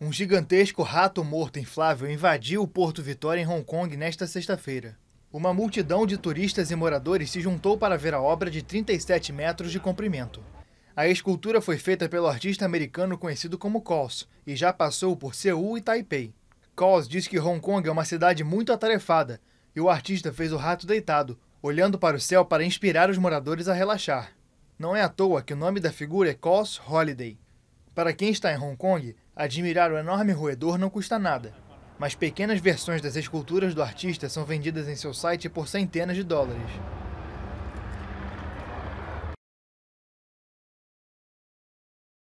Um gigantesco rato morto inflável invadiu o Porto Vitória em Hong Kong nesta sexta-feira. Uma multidão de turistas e moradores se juntou para ver a obra de 37 metros de comprimento. A escultura foi feita pelo artista americano conhecido como Koss e já passou por Seul e Taipei. Koss diz que Hong Kong é uma cidade muito atarefada e o artista fez o rato deitado, olhando para o céu para inspirar os moradores a relaxar. Não é à toa que o nome da figura é Koss Holiday. Para quem está em Hong Kong, Admirar o enorme roedor não custa nada, mas pequenas versões das esculturas do artista são vendidas em seu site por centenas de dólares.